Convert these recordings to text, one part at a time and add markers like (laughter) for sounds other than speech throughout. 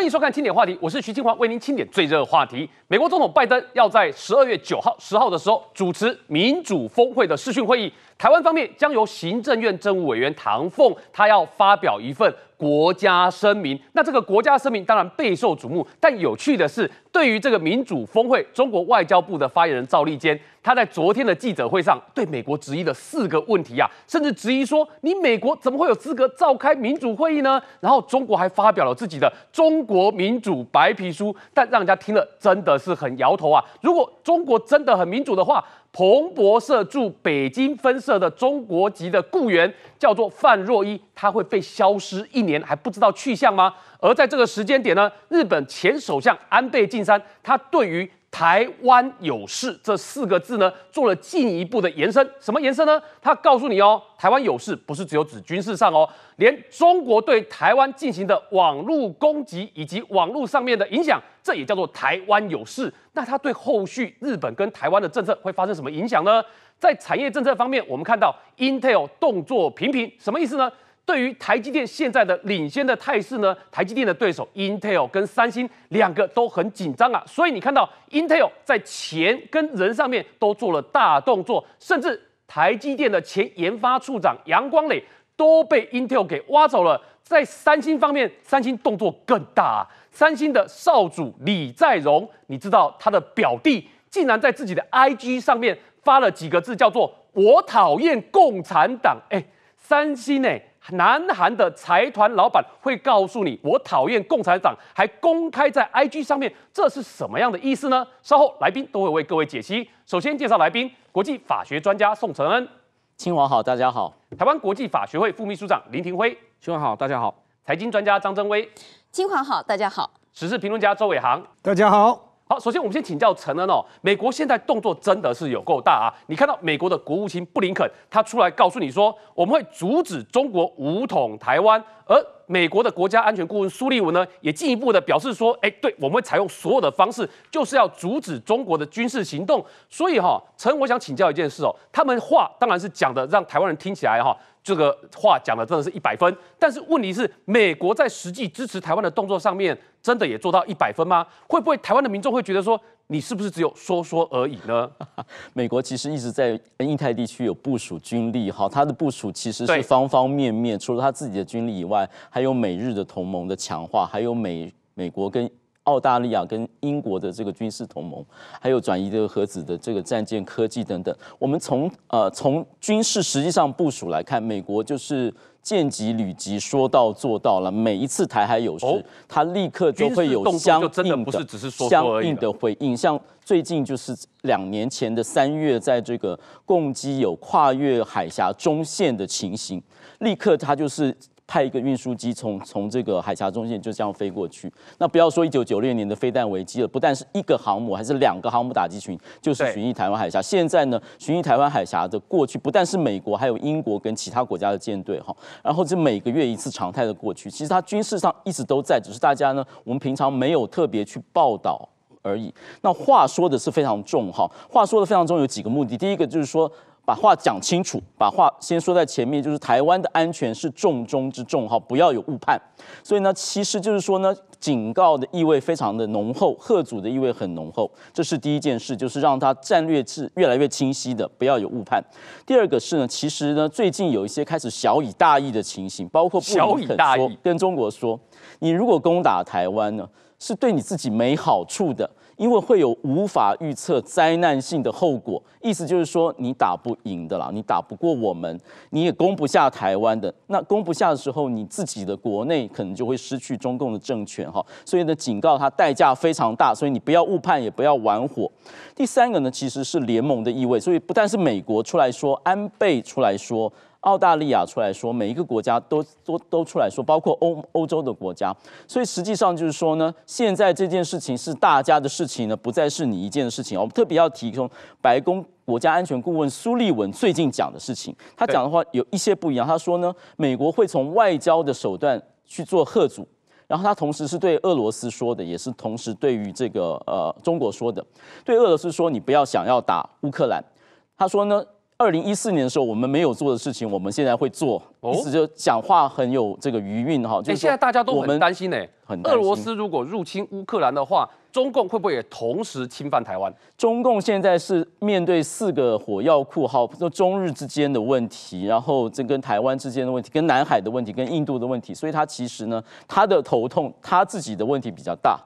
欢迎收看清点话题，我是徐清华，为您清点最热话题。美国总统拜登要在十二月九号、十号的时候主持民主峰会的视讯会议，台湾方面将由行政院政务委员唐凤，他要发表一份国家声明。那这个国家声明当然备受瞩目，但有趣的是。对于这个民主峰会，中国外交部的发言人赵立坚，他在昨天的记者会上对美国质疑的四个问题啊，甚至质疑说你美国怎么会有资格召开民主会议呢？然后中国还发表了自己的《中国民主白皮书》，但让人家听了真的是很摇头啊。如果中国真的很民主的话，彭博社驻北京分社的中国籍的雇员叫做范若依，他会被消失一年还不知道去向吗？而在这个时间点呢，日本前首相安倍晋三，他对于“台湾有事”这四个字呢，做了进一步的延伸。什么延伸呢？他告诉你哦，台湾有事不是只有指军事上哦，连中国对台湾进行的网络攻击以及网络上面的影响，这也叫做台湾有事。那他对后续日本跟台湾的政策会发生什么影响呢？在产业政策方面，我们看到 Intel 动作频频，什么意思呢？对于台积电现在的领先的态势呢，台积电的对手 Intel 跟三星两个都很紧张啊，所以你看到 Intel 在钱跟人上面都做了大动作，甚至台积电的前研发处长杨光磊都被 Intel 给挖走了。在三星方面，三星动作更大，三星的少主李在镕，你知道他的表弟竟然在自己的 IG 上面发了几个字，叫做我讨厌共产党。哎，三星哎。南韩的财团老板会告诉你，我讨厌共产党，还公开在 IG 上面，这是什么样的意思呢？稍后来宾都会为各位解析。首先介绍来宾：国际法学专家宋承恩，清华好，大家好；台湾国际法学会副秘书长林庭辉，清华好，大家好；财经专家张真威，清华好，大家好；时事评论家周伟航，大家好。好，首先我们先请教陈恩哦，美国现在动作真的是有够大啊！你看到美国的国务卿布林肯，他出来告诉你说，我们会阻止中国武统台湾。而美国的国家安全顾问苏利文呢，也进一步的表示说，哎，对我们会采用所有的方式，就是要阻止中国的军事行动。所以哈，陈，我想请教一件事哦，他们话当然是讲的，让台湾人听起来哈，这个话讲的真的是一百分。但是问题是，美国在实际支持台湾的动作上面，真的也做到一百分吗？会不会台湾的民众会觉得说？你是不是只有说说而已呢？(laughs) 美国其实一直在印太地区有部署军力，好，它的部署其实是方方面面，除了它自己的军力以外，还有美日的同盟的强化，还有美美国跟。澳大利亚跟英国的这个军事同盟，还有转移这个核子的这个战舰科技等等，我们从呃从军事实际上部署来看，美国就是见机履机，说到做到了。每一次台海有事，它立刻就会有相应的相应的回应。像最近就是两年前的三月，在这个攻机有跨越海峡中线的情形，立刻它就是。派一个运输机从从这个海峡中线就这样飞过去。那不要说一九九六年的飞弹危机了，不但是一个航母，还是两个航母打击群，就是巡弋台湾海峡。现在呢，巡弋台湾海峡的过去不但是美国，还有英国跟其他国家的舰队哈。然后这每个月一次常态的过去，其实它军事上一直都在，只是大家呢，我们平常没有特别去报道而已。那话说的是非常重哈，话说的非常重，有几个目的。第一个就是说。把话讲清楚，把话先说在前面，就是台湾的安全是重中之重，哈，不要有误判。所以呢，其实就是说呢，警告的意味非常的浓厚，贺阻的意味很浓厚，这是第一件事，就是让他战略制越来越清晰的，不要有误判。第二个是呢，其实呢，最近有一些开始小以大义的情形，包括小以大义跟中国说，你如果攻打台湾呢，是对你自己没好处的。因为会有无法预测灾难性的后果，意思就是说你打不赢的啦，你打不过我们，你也攻不下台湾的。那攻不下的时候，你自己的国内可能就会失去中共的政权哈。所以呢，警告他代价非常大，所以你不要误判，也不要玩火。第三个呢，其实是联盟的意味，所以不但是美国出来说，安倍出来说。澳大利亚出来说，每一个国家都都都出来说，包括欧欧洲的国家。所以实际上就是说呢，现在这件事情是大家的事情呢，不再是你一件的事情。我们特别要提，供白宫国家安全顾问苏利文最近讲的事情，他讲的话有一些不一样。他说呢，美国会从外交的手段去做贺阻，然后他同时是对俄罗斯说的，也是同时对于这个呃中国说的，对俄罗斯说你不要想要打乌克兰。他说呢。二零一四年的时候，我们没有做的事情，我们现在会做。意思就讲话很有这个余韵哈。哎，现在大家都很担心呢，很。俄罗斯如果入侵乌克兰的话，中共会不会也同时侵犯台湾？中共现在是面对四个火药库，好，中日之间的问题，然后这跟台湾之间的问题，跟南海的问题，跟印度的问题，所以它其实呢，它的头痛，它自己的问题比较大。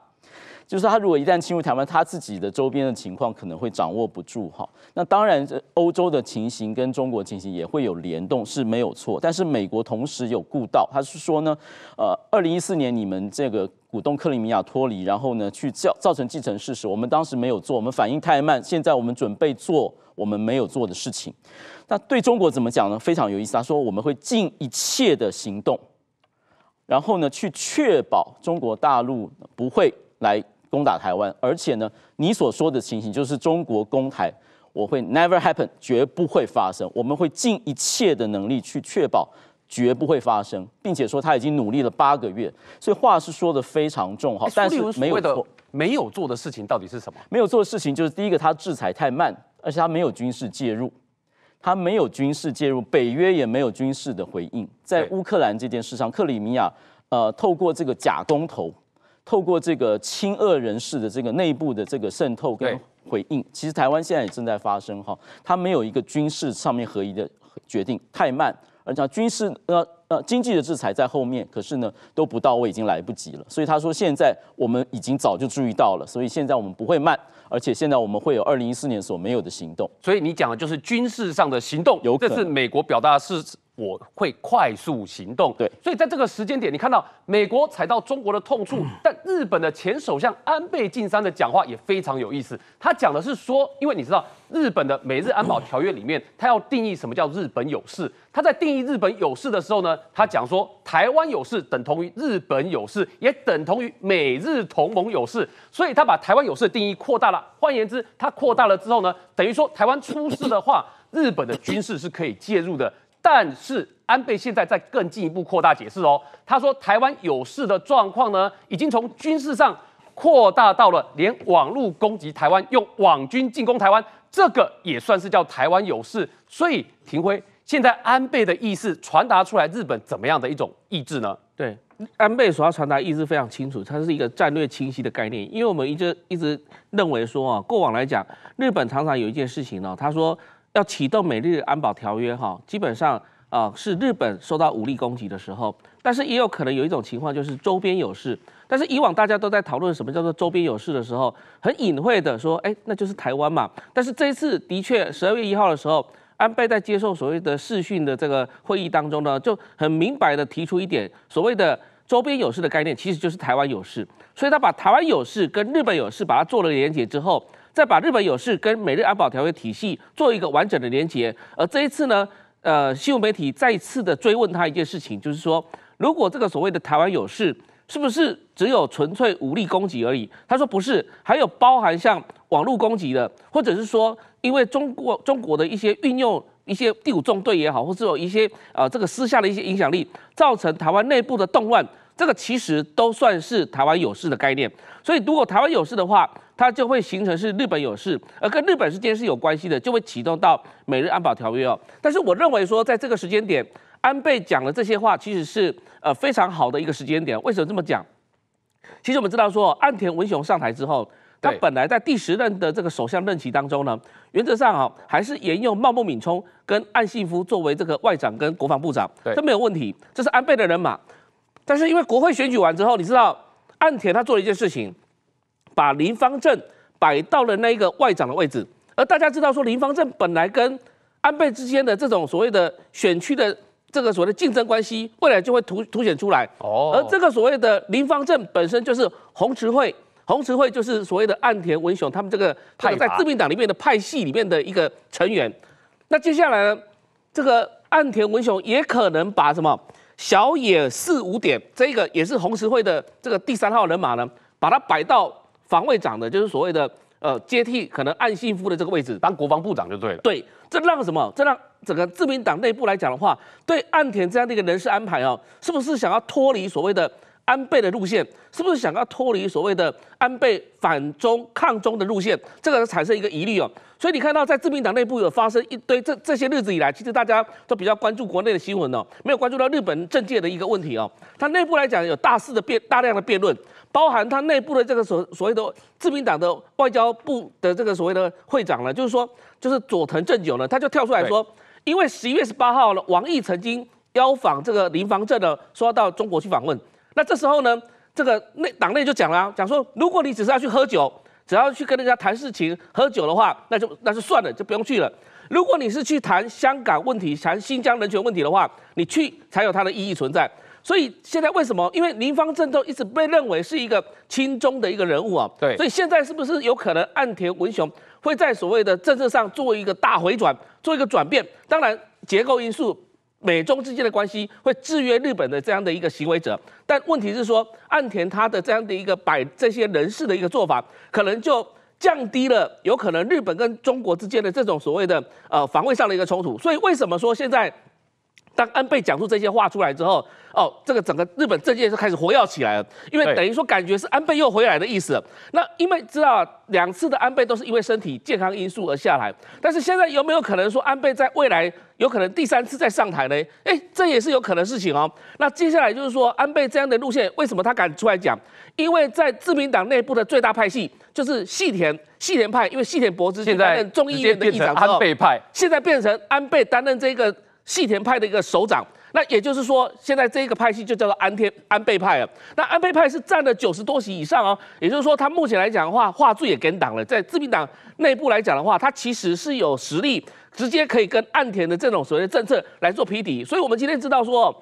就是他如果一旦侵入台湾，他自己的周边的情况可能会掌握不住哈。那当然，欧洲的情形跟中国情形也会有联动，是没有错。但是美国同时有顾到，他是说呢，呃，二零一四年你们这个鼓动克里米亚脱离，然后呢去造造成继承事实，我们当时没有做，我们反应太慢。现在我们准备做我们没有做的事情。那对中国怎么讲呢？非常有意思，他说我们会尽一切的行动，然后呢去确保中国大陆不会来。攻打台湾，而且呢，你所说的情形就是中国攻台，我会 never happen，绝不会发生。我们会尽一切的能力去确保绝不会发生，并且说他已经努力了八个月，所以话是说的非常重哈。但是没有错，没有做的事情到底是什么？没有做的事情就是第一个，他制裁太慢，而且他没有军事介入，他没有军事介入，北约也没有军事的回应。在乌克兰这件事上，克里米亚呃，透过这个假公投。透过这个亲恶人士的这个内部的这个渗透跟回应，其实台湾现在也正在发生哈，它没有一个军事上面合一的决定，太慢。而讲军事呃呃，经济的制裁在后面，可是呢都不到位，已经来不及了。所以他说现在我们已经早就注意到了，所以现在我们不会慢，而且现在我们会有二零一四年所没有的行动。所以你讲的就是军事上的行动，有这是美国表达是。我会快速行动。对，所以在这个时间点，你看到美国踩到中国的痛处，但日本的前首相安倍晋三的讲话也非常有意思。他讲的是说，因为你知道，日本的美日安保条约里面，他要定义什么叫日本有事。他在定义日本有事的时候呢，他讲说，台湾有事等同于日本有事，也等同于美日同盟有事。所以，他把台湾有事的定义扩大了。换言之，他扩大了之后呢，等于说台湾出事的话，日本的军事是可以介入的。但是安倍现在在更进一步扩大解释哦，他说台湾有事的状况呢，已经从军事上扩大到了连网络攻击台湾，用网军进攻台湾，这个也算是叫台湾有事。所以，廷辉，现在安倍的意思传达出来，日本怎么样的一种意志呢？对，安倍所要传达意志非常清楚，它是一个战略清晰的概念。因为我们一直一直认为说啊，过往来讲，日本常常有一件事情呢，他说。要启动美日安保条约哈，基本上啊是日本受到武力攻击的时候，但是也有可能有一种情况，就是周边有事。但是以往大家都在讨论什么叫做周边有事的时候，很隐晦的说，哎，那就是台湾嘛。但是这一次的确，十二月一号的时候，安倍在接受所谓的视讯的这个会议当中呢，就很明白的提出一点所谓的周边有事的概念，其实就是台湾有事。所以他把台湾有事跟日本有事把它做了连结之后。再把日本有事跟美日安保条约体系做一个完整的连结，而这一次呢，呃，新闻媒体再次的追问他一件事情，就是说，如果这个所谓的台湾有事，是不是只有纯粹武力攻击而已？他说不是，还有包含像网络攻击的，或者是说，因为中国中国的一些运用一些第五纵队也好，或是有一些呃这个私下的一些影响力，造成台湾内部的动乱。这个其实都算是台湾有事的概念，所以如果台湾有事的话，它就会形成是日本有事，而跟日本之间是有关系的，就会启动到美日安保条约哦。但是我认为说，在这个时间点，安倍讲的这些话其实是呃非常好的一个时间点。为什么这么讲？其实我们知道说，岸田文雄上台之后，他本来在第十任的这个首相任期当中呢，原则上啊还是沿用茂木敏充跟岸信夫作为这个外长跟国防部长，这没有问题，这是安倍的人马。但是因为国会选举完之后，你知道，岸田他做了一件事情，把林方正摆到了那一个外长的位置，而大家知道说林方正本来跟安倍之间的这种所谓的选区的这个所谓的竞争关系，未来就会凸凸显出来。哦。而这个所谓的林方正本身就是红池会，红池会就是所谓的岸田文雄他们这个派在自民党里面的派系里面的一个成员。那接下来呢，这个岸田文雄也可能把什么？小野四五点，这个也是红十会的这个第三号人马呢，把它摆到防卫长的，就是所谓的呃接替可能岸信夫的这个位置，当国防部长就对了。对，这让什么？这让整个自民党内部来讲的话，对岸田这样的一个人事安排哦，是不是想要脱离所谓的？安倍的路线是不是想要脱离所谓的安倍反中抗中的路线？这个产生一个疑虑哦。所以你看到在自民党内部有发生一堆，这这些日子以来，其实大家都比较关注国内的新闻哦，没有关注到日本政界的一个问题哦。他内部来讲有大肆的辩，大量的辩论，包含他内部的这个所所谓的自民党的外交部的这个所谓的会长呢，就是说就是佐藤正久呢，他就跳出来说，因为十一月十八号呢，王毅曾经邀访这个林房正呢，说要到中国去访问。那这时候呢，这个内党内就讲了，讲说如果你只是要去喝酒，只要去跟人家谈事情喝酒的话，那就那就算了，就不用去了。如果你是去谈香港问题、谈新疆人权问题的话，你去才有它的意义存在。所以现在为什么？因为林方正都一直被认为是一个亲中的一个人物啊。对。所以现在是不是有可能岸田文雄会在所谓的政治上做一个大回转，做一个转变？当然，结构因素。美中之间的关系会制约日本的这样的一个行为者，但问题是说，岸田他的这样的一个摆这些人事的一个做法，可能就降低了有可能日本跟中国之间的这种所谓的呃防卫上的一个冲突，所以为什么说现在？当安倍讲出这些话出来之后，哦，这个整个日本政界就开始活跃起来了，因为等于说感觉是安倍又回来的意思。那因为知道两次的安倍都是因为身体健康因素而下来，但是现在有没有可能说安倍在未来有可能第三次再上台呢？哎，这也是有可能的事情哦。那接下来就是说安倍这样的路线，为什么他敢出来讲？因为在自民党内部的最大派系就是细田细田派，因为细田博之现在众议院的议长，安倍派现在变成安倍担任这个。细田派的一个首长，那也就是说，现在这一个派系就叫做安天安倍派了。那安倍派是占了九十多席以上哦，也就是说，他目前来讲的话，话柱也跟党了，在自民党内部来讲的话，他其实是有实力直接可以跟岸田的这种所谓的政策来做匹敌。所以，我们今天知道说，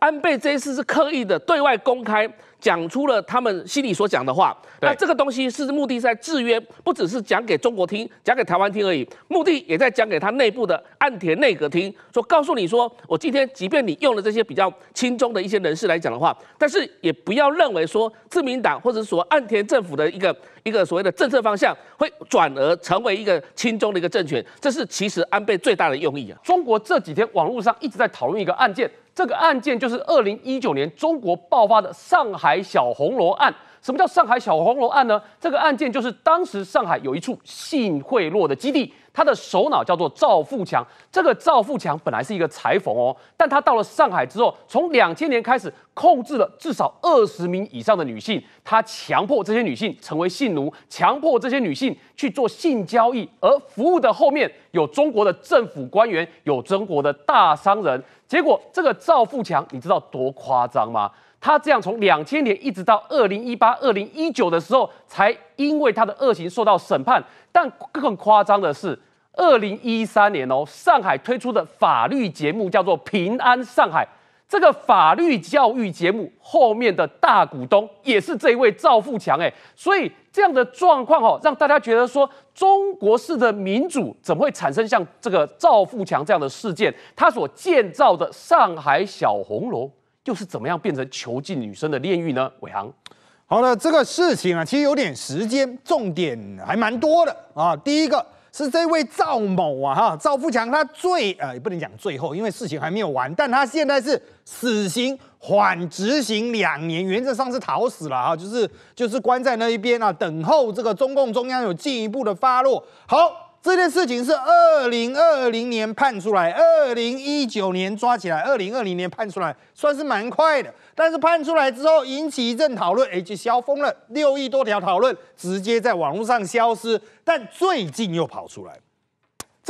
安倍这一次是刻意的对外公开。讲出了他们心里所讲的话，那这个东西是目的在制约，不只是讲给中国听、讲给台湾听而已，目的也在讲给他内部的岸田内阁听，说告诉你说，我今天即便你用了这些比较轻中的一些人士来讲的话，但是也不要认为说，自民党或者说岸田政府的一个一个所谓的政策方向会转而成为一个轻中的一个政权，这是其实安倍最大的用意啊。中国这几天网络上一直在讨论一个案件。这个案件就是二零一九年中国爆发的上海小红楼案。什么叫上海小红楼案呢？这个案件就是当时上海有一处性贿赂的基地，他的首脑叫做赵富强。这个赵富强本来是一个裁缝哦，但他到了上海之后，从两千年开始控制了至少二十名以上的女性，他强迫这些女性成为性奴，强迫这些女性去做性交易，而服务的后面有中国的政府官员，有中国的大商人。结果这个赵富强，你知道多夸张吗？他这样从两千年一直到二零一八、二零一九的时候，才因为他的恶行受到审判。但更夸张的是，二零一三年哦，上海推出的法律节目叫做《平安上海》，这个法律教育节目后面的大股东也是这一位赵富强哎。所以这样的状况哦，让大家觉得说，中国式的民主怎么会产生像这个赵富强这样的事件？他所建造的上海小红楼。又是怎么样变成囚禁女生的炼狱呢？伟航，好了，这个事情啊，其实有点时间，重点还蛮多的啊。第一个是这位赵某啊，哈，赵富强，他最呃，也不能讲最后，因为事情还没有完，但他现在是死刑缓执行两年，原则上是逃死了哈，就是就是关在那一边啊，等候这个中共中央有进一步的发落。好。这件事情是二零二零年判出来，二零一九年抓起来，二零二零年判出来，算是蛮快的。但是判出来之后引起一阵讨论，哎，就销封了六亿多条讨论，直接在网络上消失。但最近又跑出来。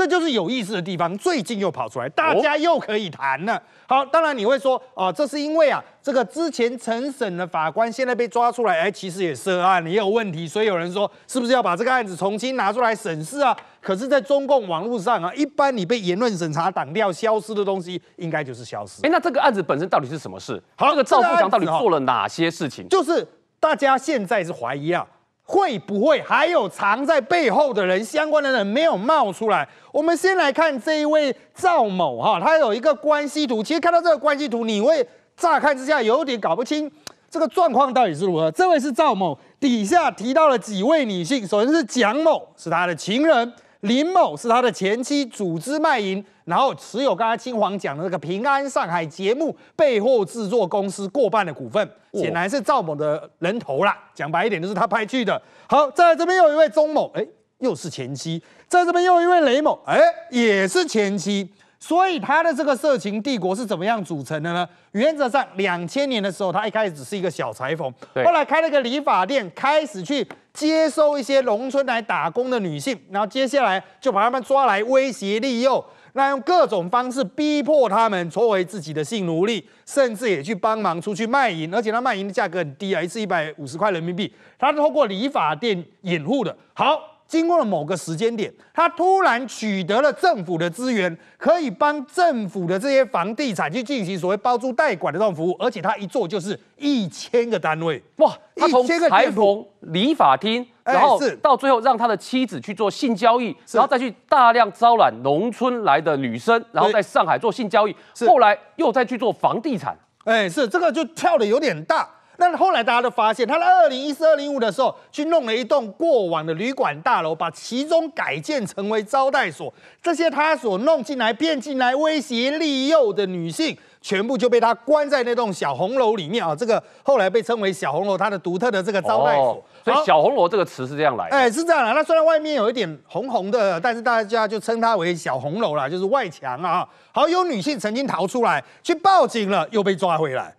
这就是有意思的地方，最近又跑出来，大家又可以谈了。好，当然你会说啊，这是因为啊，这个之前陈审的法官现在被抓出来，哎，其实也涉案，也有问题，所以有人说是不是要把这个案子重新拿出来审视啊？可是，在中共网络上啊，一般你被言论审查挡掉、消失的东西，应该就是消失。哎，那这个案子本身到底是什么事？好，这个赵富强到底做了哪些事情？就是大家现在是怀疑啊。会不会还有藏在背后的人？相关的人没有冒出来？我们先来看这一位赵某哈，他有一个关系图。其实看到这个关系图，你会乍看之下有点搞不清这个状况到底是如何。这位是赵某，底下提到了几位女性，首先是蒋某，是他的情人；林某是他的前妻，组织卖淫。然后持有刚才青黄讲的那个平安上海节目背后制作公司过半的股份，显然是赵某的人头啦。讲白一点，就是他派去的。好，在这边又一位钟某，哎，又是前妻；在这边又一位雷某，哎，也是前妻。所以他的这个色情帝国是怎么样组成的呢？原则上，两千年的时候，他一开始只是一个小裁缝，后来开了个理发店，开始去接收一些农村来打工的女性，然后接下来就把他们抓来威胁利诱。那用各种方式逼迫他们成为自己的性奴隶，甚至也去帮忙出去卖淫，而且他卖淫的价格很低啊，一次一百五十块人民币。他是透过理发店掩护的，好。经过了某个时间点，他突然取得了政府的资源，可以帮政府的这些房地产去进行所谓包租代管的这种服务，而且他一做就是一千个单位哇！他从裁缝、礼法庭，然后到最后让他的妻子去做性交易，然后再去大量招揽农村来的女生，然后在上海做性交易，后来又再去做房地产。哎，是这个就跳的有点大。那后来大家都发现，他在二零一四、二零五的时候去弄了一栋过往的旅馆大楼，把其中改建成为招待所。这些他所弄进来、骗进来、威胁利诱的女性，全部就被他关在那栋小红楼里面啊！这个后来被称为小红楼，它的独特的这个招待所，所以“小红楼”这个词是这样来的。哎，是这样啊。那虽然外面有一点红红的，但是大家就称它为小红楼啦，就是外墙啊。好，有女性曾经逃出来去报警了，又被抓回来。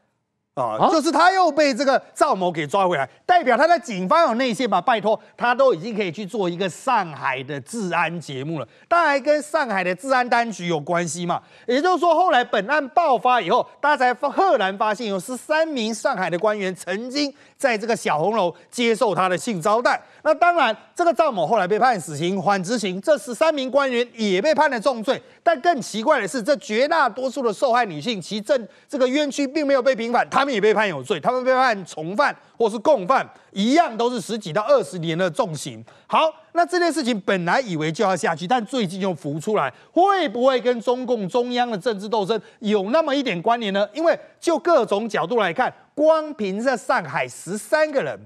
啊，就是他又被这个赵某给抓回来，代表他在警方有内线嘛？拜托，他都已经可以去做一个上海的治安节目了，当然跟上海的治安当局有关系嘛。也就是说，后来本案爆发以后，大家才赫然发现有十三名上海的官员曾经在这个小红楼接受他的性招待。那当然，这个赵某后来被判死刑缓执行，这十三名官员也被判了重罪。但更奇怪的是，这绝大多数的受害女性，其正这个冤屈并没有被平反。他他们也被判有罪，他们被判从犯或是共犯，一样都是十几到二十年的重刑。好，那这件事情本来以为就要下去，但最近又浮出来，会不会跟中共中央的政治斗争有那么一点关联呢？因为就各种角度来看，光凭在上海十三个人。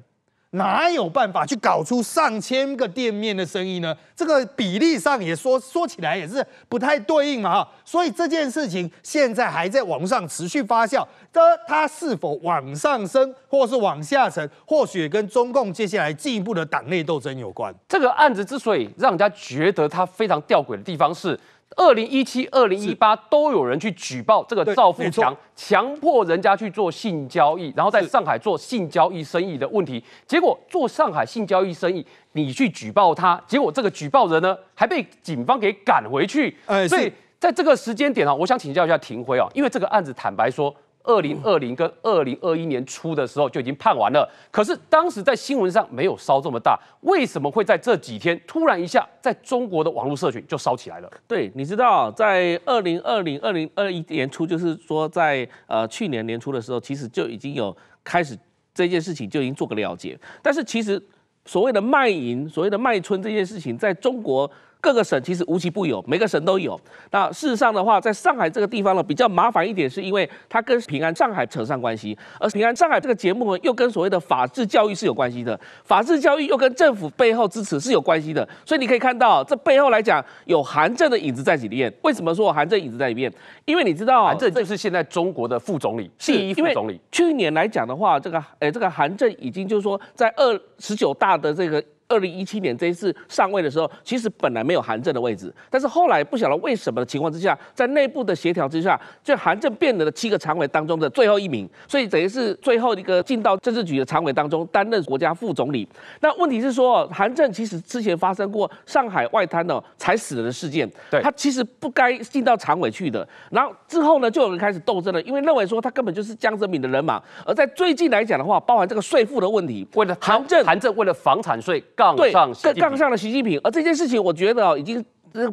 哪有办法去搞出上千个店面的生意呢？这个比例上也说说起来也是不太对应嘛，哈。所以这件事情现在还在往上持续发酵，的它是否往上升或是往下沉，或许跟中共接下来进一步的党内斗争有关。这个案子之所以让人家觉得它非常吊诡的地方是。二零一七、二零一八都有人去举报这个赵富强强迫人家去做性交易，然后在上海做性交易生意的问题。结果做上海性交易生意，你去举报他，结果这个举报人呢，还被警方给赶回去。所以在这个时间点啊，我想请教一下廷辉啊，因为这个案子坦白说。二零二零跟二零二一年初的时候就已经判完了，可是当时在新闻上没有烧这么大，为什么会在这几天突然一下在中国的网络社群就烧起来了？对，你知道在二零二零二零二一年初，就是说在呃去年年初的时候，其实就已经有开始这件事情就已经做个了解，但是其实所谓的卖淫、所谓的卖春这件事情，在中国。各个省其实无奇不有，每个省都有。那事实上的话，在上海这个地方呢，比较麻烦一点，是因为它跟平安上海扯上关系，而平安上海这个节目呢，又跟所谓的法治教育是有关系的，法治教育又跟政府背后支持是有关系的。所以你可以看到，这背后来讲，有韩正的影子在里面。为什么说韩正影子在里面？因为你知道，韩正就是现在中国的副总理，是第一副总理。去年来讲的话，这个呃，这个韩正已经就是说，在二十九大的这个。二零一七年这一次上位的时候，其实本来没有韩正的位置，但是后来不晓得为什么的情况之下，在内部的协调之下，就韩正变得了七个常委当中的最后一名，所以等于是最后一个进到政治局的常委当中担任国家副总理。那问题是说，韩正其实之前发生过上海外滩的踩死人的事件，对他其实不该进到常委去的。然后之后呢，就有人开始斗争了，因为认为说他根本就是江泽民的人马。而在最近来讲的话，包含这个税负的问题，为了韩正，韩正为了房产税。杠上，杠杠上了习近平，而这件事情我觉得已经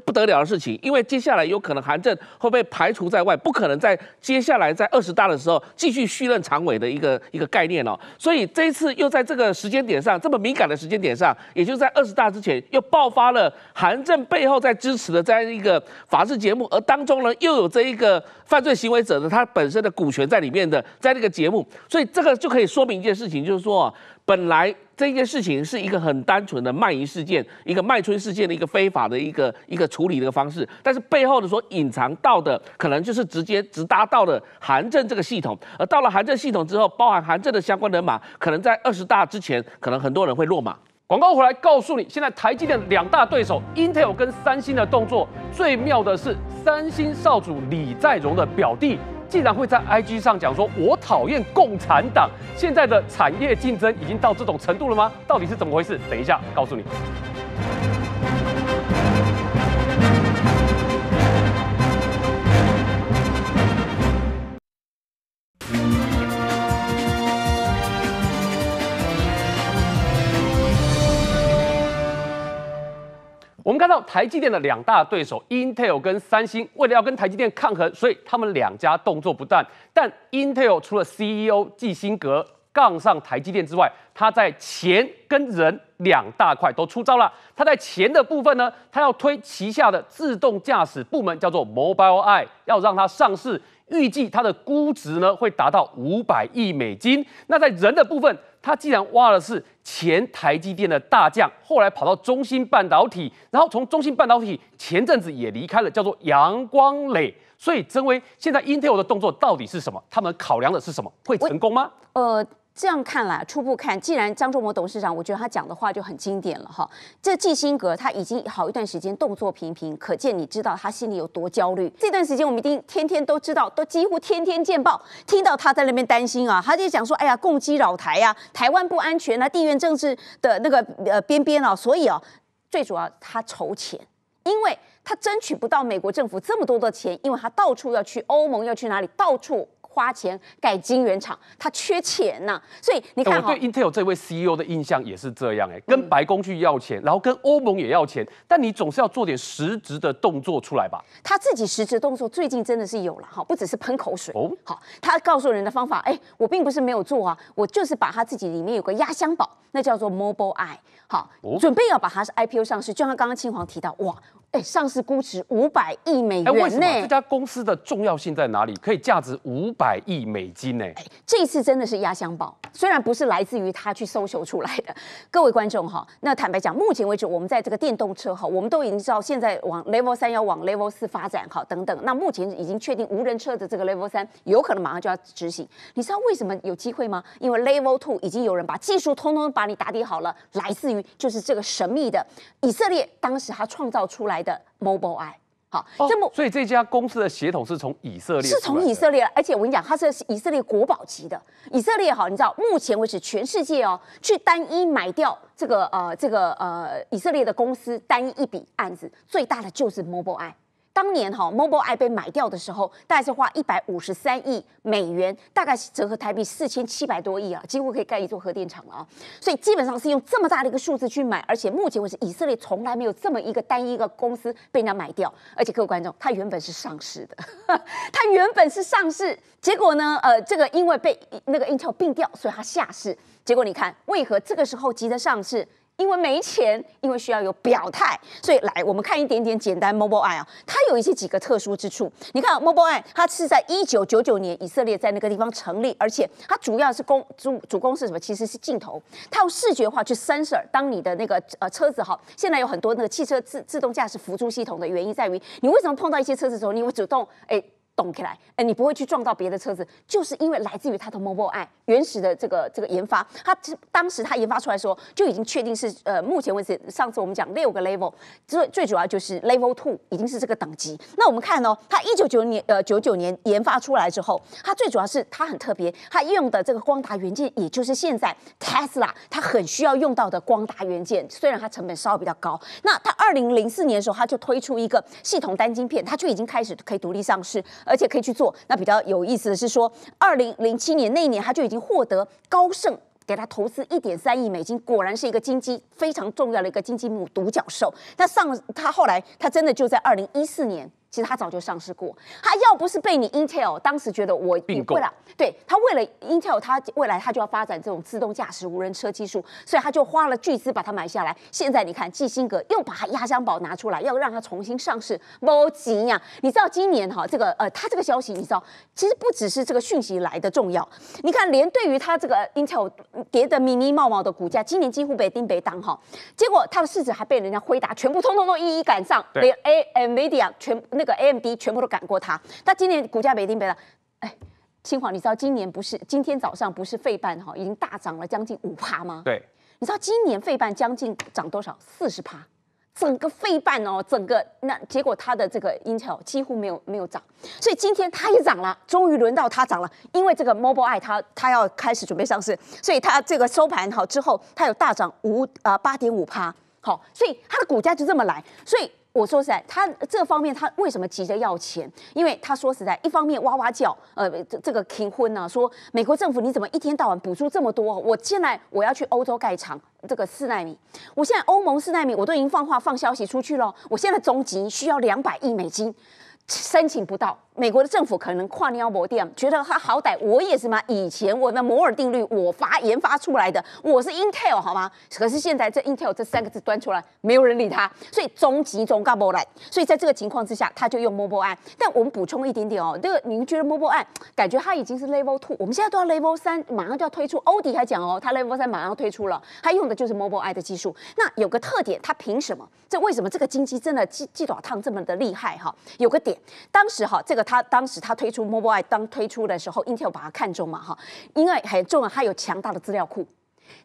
不得了的事情，因为接下来有可能韩正会被排除在外，不可能在接下来在二十大的时候继续续任常委的一个一个概念了。所以这一次又在这个时间点上这么敏感的时间点上，也就在二十大之前又爆发了韩正背后在支持的这样一个法制节目，而当中呢又有这一个犯罪行为者的他本身的股权在里面的在那个节目，所以这个就可以说明一件事情，就是说。本来这件事情是一个很单纯的卖淫事件，一个卖春事件的一个非法的一个一个处理的方式，但是背后的所隐藏到的，可能就是直接直搭到了韩正这个系统，而到了韩正系统之后，包含韩正的相关人马，可能在二十大之前，可能很多人会落马。广告回来，告诉你，现在台积电两大对手 Intel 跟三星的动作，最妙的是三星少主李在镕的表弟。竟然会在 IG 上讲说，我讨厌共产党。现在的产业竞争已经到这种程度了吗？到底是怎么回事？等一下告诉你。我们看到台积电的两大对手 Intel 跟三星，为了要跟台积电抗衡，所以他们两家动作不断。但 Intel 除了 CEO 季辛格杠上台积电之外，他在钱跟人两大块都出招了。他在钱的部分呢，他要推旗下的自动驾驶部门，叫做 Mobileye，要让它上市，预计它的估值呢会达到五百亿美金。那在人的部分，他既然挖的是前台积电的大将，后来跑到中芯半导体，然后从中芯半导体前阵子也离开了，叫做杨光磊。所以，曾威现在 Intel 的动作到底是什么？他们考量的是什么？会成功吗？呃。这样看来，初步看，既然张忠谋董事长，我觉得他讲的话就很经典了哈。这季辛格他已经好一段时间动作频频，可见你知道他心里有多焦虑。这段时间我们一定天天都知道，都几乎天天见报，听到他在那边担心啊，他就讲说：“哎呀，共机扰台呀，台湾不安全，那地缘政治的那个呃边边啊。”所以啊，最主要他筹钱，因为他争取不到美国政府这么多的钱，因为他到处要去欧盟要去哪里，到处。花钱盖晶圆厂，他缺钱呐，所以你看哈，我对 Intel 这位 CEO 的印象也是这样哎，跟白宫去要钱，然后跟欧盟也要钱，但你总是要做点实质的动作出来吧？他自己实质动作最近真的是有了哈，不只是喷口水哦，好，他告诉人的方法，哎，我并不是没有做啊，我就是把他自己里面有个压箱宝，那叫做 Mobile Eye，好，准备要把它是 IPO 上市，就像刚刚青黄提到哇。哎，上市估值五百亿美元呢？这家公司的重要性在哪里？可以价值五百亿美金呢？这一次真的是压箱宝。虽然不是来自于他去搜求出来的，(laughs) 各位观众哈，那坦白讲，目前为止我们在这个电动车哈，我们都已经知道现在往 Level 三要往 Level 四发展哈，等等。那目前已经确定无人车的这个 Level 三，有可能马上就要执行。你知道为什么有机会吗？因为 Level two 已经有人把技术通通把你打底好了，来自于就是这个神秘的以色列当时他创造出来的 Mobile Eye。好，这么所以这家公司的协同是从以色列，是从以色列，而且我跟你讲，它是以色列国宝级的。以色列哈，你知道目前为止全世界哦，去单一买掉这个呃这个呃以色列的公司单一一笔案子最大的就是 Mobile 爱。当年哈，Mobile i 被买掉的时候，大概是花一百五十三亿美元，大概是折合台币四千七百多亿啊，几乎可以盖一座核电厂了啊！所以基本上是用这么大的一个数字去买，而且目前为止，以色列从来没有这么一个单一一个公司被人家买掉。而且各位观众，它原本是上市的，(laughs) 它原本是上市，结果呢，呃，这个因为被那个 Intel 并掉，所以它下市。结果你看，为何这个时候急着上市？因为没钱，因为需要有表态，所以来我们看一点点简单。Mobile Eye 啊，它有一些几个特殊之处。你看，Mobile Eye 它是在一九九九年以色列在那个地方成立，而且它主要是公主主攻是什么？其实是镜头，它用视觉化去 sensor。当你的那个呃车子哈，现在有很多那个汽车自自动驾驶辅助系统的原因在于，你为什么碰到一些车子的时候，你会主动哎？动起来，哎，你不会去撞到别的车子，就是因为来自于它的 Mobile e 原始的这个这个研发，它当时它研发出来说就已经确定是呃目前为止，上次我们讲六个 Level，最最主要就是 Level Two 已经是这个等级。那我们看哦，它一九九年呃九九年研发出来之后，它最主要是它很特别，它用的这个光达元件，也就是现在 Tesla 它很需要用到的光达元件，虽然它成本稍微比较高。那它二零零四年的时候，它就推出一个系统单晶片，它就已经开始可以独立上市。而且可以去做。那比较有意思的是说，二零零七年那一年，他就已经获得高盛给他投资一点三亿美金，果然是一个经济非常重要的一个经济母独角兽。他上他后来他真的就在二零一四年。其实他早就上市过，他要不是被你 Intel 当时觉得我为了对他为了 Intel，他未来他就要发展这种自动驾驶无人车技术，所以他就花了巨资把它买下来。现在你看，季辛格又把它压箱宝拿出来，要让它重新上市。不急呀。你知道今年哈这个呃，他这个消息你知道，其实不只是这个讯息来的重要，你看连对于他这个 Intel 跌的密密茂茂的股价，今年几乎被丁北挡哈，结果他的市值还被人家回答全部通通都一一赶上，连 AMD i a 全。这个 AMD 全部都赶过它，它今年股价没定没了。哎，清华，你知道今年不是今天早上不是费半哈，已经大涨了将近五趴吗？对，你知道今年费半将近涨多少？四十趴，整个费半哦，整个那结果它的这个 Intel 几乎没有没有涨，所以今天它也涨了，终于轮到它涨了，因为这个 Mobile，它它要开始准备上市，所以它这个收盘好之后，它有大涨五啊八点五趴，好，所以它的股价就这么来，所以。我说实在，他这方面他为什么急着要钱？因为他说实在，一方面哇哇叫，呃，这个停婚呢，说美国政府你怎么一天到晚补助这么多？我现在我要去欧洲盖厂，这个四纳米，我现在欧盟四纳米我都已经放话放消息出去了，我现在中急需要两百亿美金。申请不到，美国的政府可能跨尿奥摩定觉得他好歹我也是嘛，以前我的摩尔定律我发研发出来的，我是 Intel 好吗？可是现在这 Intel 这三个字端出来，没有人理他，所以终极中告不来。所以在这个情况之下，他就用 Mobile 案。但我们补充一点点哦，这个您觉得 Mobile 案感觉他已经是 level two，我们现在都要 level 三，马上就要推出。欧迪还讲哦，他 level 三马上要推出了，他用的就是 Mobile 爱的技术。那有个特点，他凭什么？这为什么这个经济真的鸡鸡爪烫这么的厉害哈？有个点。当时哈，这个他当时他推出 Mobileye 当推出的时候，Intel 把它看中嘛哈，因为很重要，它有强大的资料库。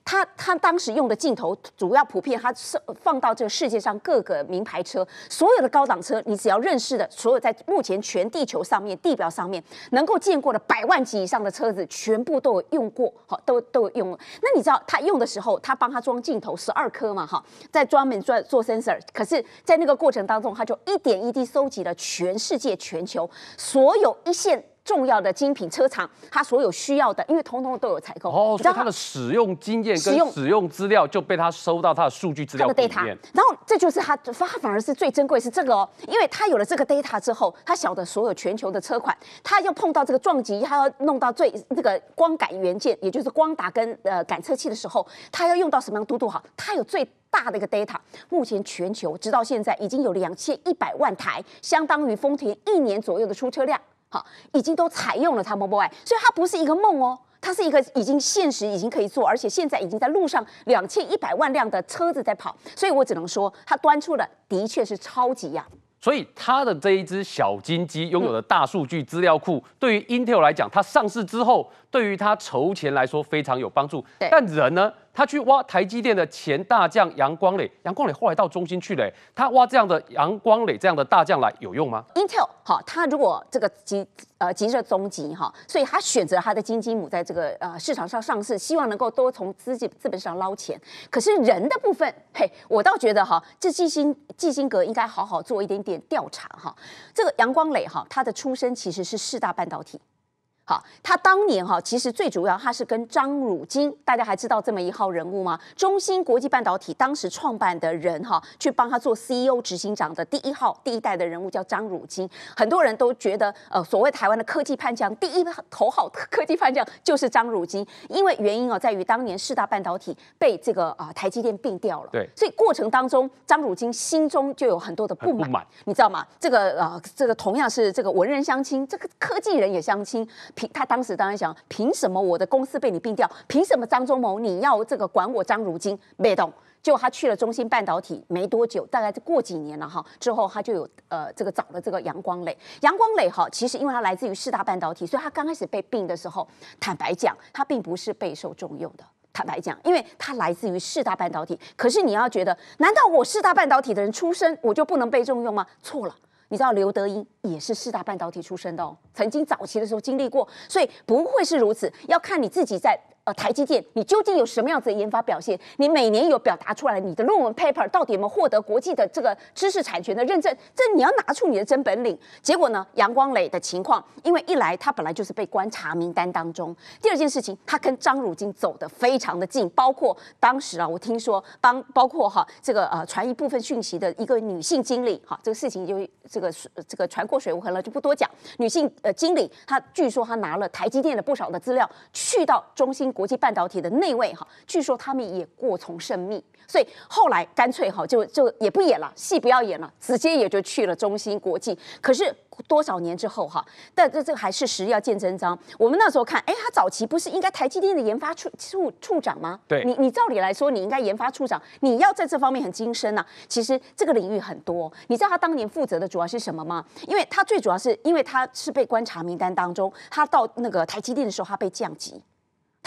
他他当时用的镜头，主要普遍他是放到这个世界上各个名牌车，所有的高档车，你只要认识的所有在目前全地球上面地表上面能够见过的百万级以上的车子，全部都有用过，好，都都有用。那你知道他用的时候，他帮他装镜头十二颗嘛，哈，在专门做做 sensor。可是，在那个过程当中，他就一点一滴收集了全世界全球所有一线。重要的精品车厂，它所有需要的，因为通通都有采购哦，所以它的使用经验跟使用资料就被他收到他的数据资料。里面。然后这就是他，他反而是最珍贵是这个哦，因为他有了这个 data 之后，他晓得所有全球的车款，他要碰到这个撞击，他要弄到最那个光感元件，也就是光达跟呃感测器的时候，他要用到什么样度度哈，他有最大的一个 data。目前全球直到现在已经有两千一百万台，相当于丰田一年左右的出车量。好，已经都采用了它 Mobileye，所以它不是一个梦哦，它是一个已经现实，已经可以做，而且现在已经在路上，两千一百万辆的车子在跑，所以我只能说，它端出的的确是超级呀。所以它的这一只小金鸡拥有的大数据资料库，对于 Intel 来讲，它上市之后，对于它筹钱来说非常有帮助。但人呢？他去挖台积电的前大将杨光磊，杨光磊后来到中心去嘞，他挖这样的杨光磊这样的大将来有用吗？Intel 好，他如果这个急呃急着中集哈，所以他选择他的金金母在这个呃市场上上市，希望能够多从资金资本上捞钱。可是人的部分，嘿，我倒觉得哈，这基辛基辛格应该好好做一点点调查哈，这个杨光磊哈，他的出身其实是四大半导体。好，他当年哈，其实最主要他是跟张汝京，大家还知道这么一号人物吗？中芯国际半导体当时创办的人哈，去帮他做 CEO 执行长的第一号、第一代的人物叫张汝京，很多人都觉得呃，所谓台湾的科技潘将第一头号科技潘将就是张汝京，因为原因哦，在于当年四大半导体被这个啊台积电并掉了，对，所以过程当中张汝京心中就有很多的不满，你知道吗？这个呃，这个同样是这个文人相亲，这个科技人也相亲。凭他当时当然想，凭什么我的公司被你并掉？凭什么张忠谋你要这个管我张汝京被懂。就果他去了中芯半导体没多久，大概过几年了哈，之后他就有呃这个找了这个杨光磊。杨光磊哈，其实因为他来自于四大半导体，所以他刚开始被并的时候，坦白讲他并不是备受重用的。坦白讲，因为他来自于四大半导体。可是你要觉得，难道我四大半导体的人出身，我就不能被重用吗？错了。你知道刘德英也是四大半导体出身的哦，曾经早期的时候经历过，所以不会是如此，要看你自己在。呃，台积电，你究竟有什么样子的研发表现？你每年有表达出来你的论文 paper 到底有没有获得国际的这个知识产权的认证？这你要拿出你的真本领。结果呢，杨光磊的情况，因为一来他本来就是被观察名单当中，第二件事情，他跟张汝京走得非常的近，包括当时啊，我听说当包括哈这个呃传一部分讯息的一个女性经理哈，这个事情就这个这个传过水无痕了，就不多讲。女性呃经理，她据说她拿了台积电的不少的资料，去到中心。国际半导体的那位哈，据说他们也过从甚密，所以后来干脆哈就就也不演了，戏不要演了，直接也就去了中芯国际。可是多少年之后哈，但这这个还是实要见真章。我们那时候看，哎，他早期不是应该台积电的研发处处处长吗？对，你你照理来说，你应该研发处长，你要在这方面很精深啊。其实这个领域很多，你知道他当年负责的主要是什么吗？因为他最主要是因为他是被观察名单当中，他到那个台积电的时候，他被降级。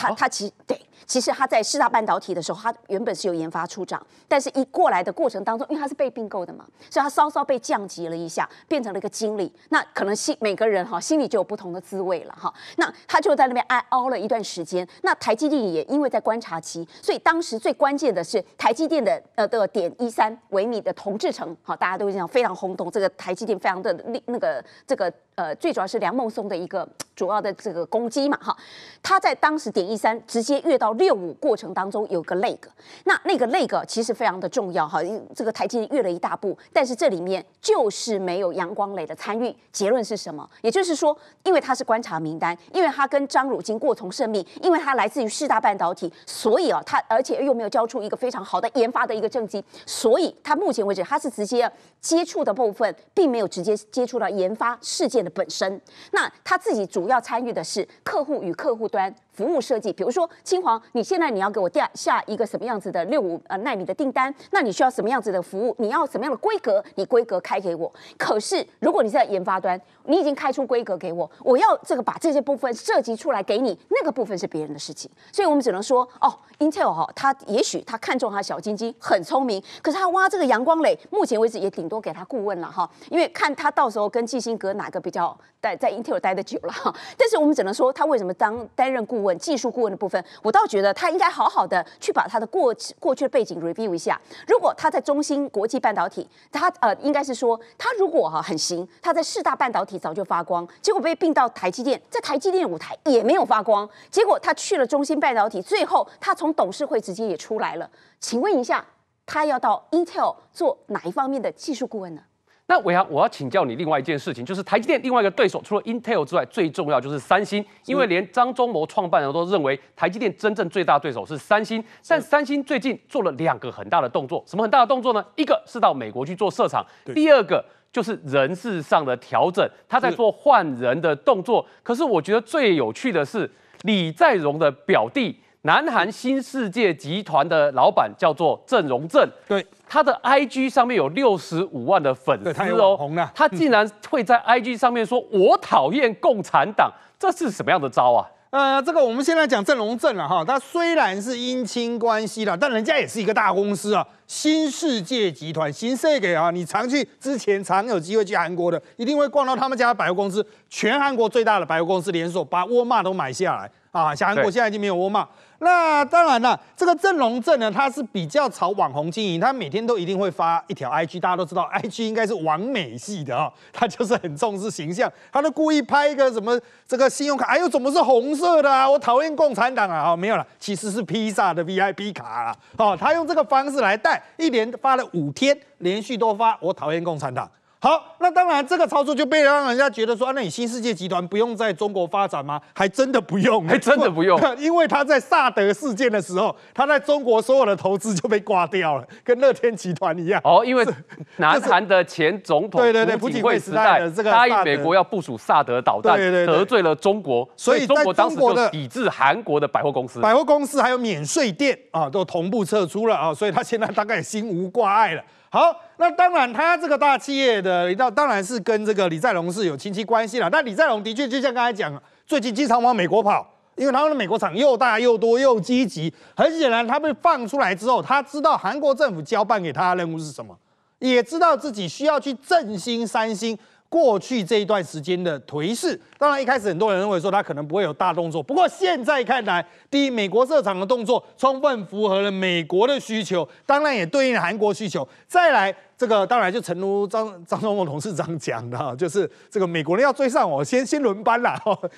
他他其实对，其实他在四大半导体的时候，他原本是有研发处长，但是一过来的过程当中，因为他是被并购的嘛，所以他稍稍被降级了一下，变成了一个经理。那可能心每个人哈心里就有不同的滋味了哈。那他就在那边挨熬了一段时间。那台积电也因为在观察期，所以当时最关键的是台积电的呃的点一三微米的同志成，好，大家都讲非常轰动，这个台积电非常的那个这个。呃，最主要是梁孟松的一个主要的这个攻击嘛，哈，他在当时点一三直接跃到六五过程当中有个 leg，那那个 leg 其实非常的重要哈，这个台阶越了一大步，但是这里面就是没有杨光磊的参与，结论是什么？也就是说，因为他是观察名单，因为他跟张汝京过从甚密，因为他来自于四大半导体，所以啊，他而且又没有交出一个非常好的研发的一个成绩，所以他目前为止他是直接接触的部分，并没有直接接触到研发事件的。本身，那他自己主要参与的是客户与客户端。服务设计，比如说青黄，你现在你要给我下下一个什么样子的六五呃纳米的订单，那你需要什么样子的服务？你要什么样的规格？你规格开给我。可是如果你在研发端，你已经开出规格给我，我要这个把这些部分设计出来给你，那个部分是别人的事情。所以我们只能说，哦，Intel 哈，他也许他看中他小金金很聪明，可是他挖这个阳光磊，目前为止也顶多给他顾问了哈，因为看他到时候跟基辛格哪个比较。待在 Intel 待得久了，哈，但是我们只能说他为什么当担任顾问、技术顾问的部分，我倒觉得他应该好好的去把他的过过去的背景 review 一下。如果他在中芯国际半导体，他呃应该是说他如果哈很行，他在四大半导体早就发光，结果被并到台积电，在台积电舞台也没有发光，结果他去了中芯半导体，最后他从董事会直接也出来了。请问一下，他要到 Intel 做哪一方面的技术顾问呢？那我扬，我要请教你另外一件事情，就是台积电另外一个对手，除了 Intel 之外，最重要就是三星，因为连张忠谋创办人都认为台积电真正最大对手是三星。但三星最近做了两个很大的动作，什么很大的动作呢？一个是到美国去做设厂，第二个就是人事上的调整，他在做换人的动作。可是我觉得最有趣的是，李在镕的表弟，南韩新世界集团的老板叫做郑荣正。对。他的 I G 上面有六十五万的粉丝哦，红了。他竟然会在 I G 上面说“我讨厌共产党”，这是什么样的招啊？呃，这个我们现在讲郑龙正了哈。他虽然是姻亲关系了，但人家也是一个大公司啊，新世界集团，新世界啊。你常去之前常有机会去韩国的，一定会逛到他们家的百货公司，全韩国最大的百货公司连锁，把沃玛都买下来啊。小韩国现在已经没有沃玛。那当然了，这个郑龙正呢，他是比较朝网红经营，他每天都一定会发一条 IG，大家都知道 IG 应该是完美系的啊，他 (laughs) 就是很重视形象，他都故意拍一个什么这个信用卡，哎呦怎么是红色的啊？我讨厌共产党啊！哦，没有了，其实是披萨的 VIP 卡啊！哦，他用这个方式来带，一连发了五天，连续都发，我讨厌共产党。好，那当然，这个操作就被让人家觉得说，那你新世界集团不用在中国发展吗？还真的不用，还真的不用，(laughs) 因为他在萨德事件的时候，他在中国所有的投资就被挂掉了，跟乐天集团一样。哦，因为拿韩的前总统对 (laughs) 对对，不仅会是代，这个答应美国要部署萨德导弹，得罪了中国，所以中国当时就抵制韩国的百货公司，百货公司还有免税店啊，都同步撤出了啊，所以他现在大概心无挂碍了。好，那当然，他这个大企业的，一道，当然是跟这个李在龙是有亲戚关系了。但李在龙的确就像刚才讲，最近经常往美国跑，因为他们的美国厂又大又多又积极。很显然，他被放出来之后，他知道韩国政府交办给他的任务是什么，也知道自己需要去振兴三星。过去这一段时间的颓势，当然一开始很多人认为说他可能不会有大动作，不过现在看来，第一，美国设厂的动作充分符合了美国的需求，当然也对应韩国需求。再来，这个当然就成如张张忠谋董事长讲的哈，就是这个美国人要追上我，先先轮班啦，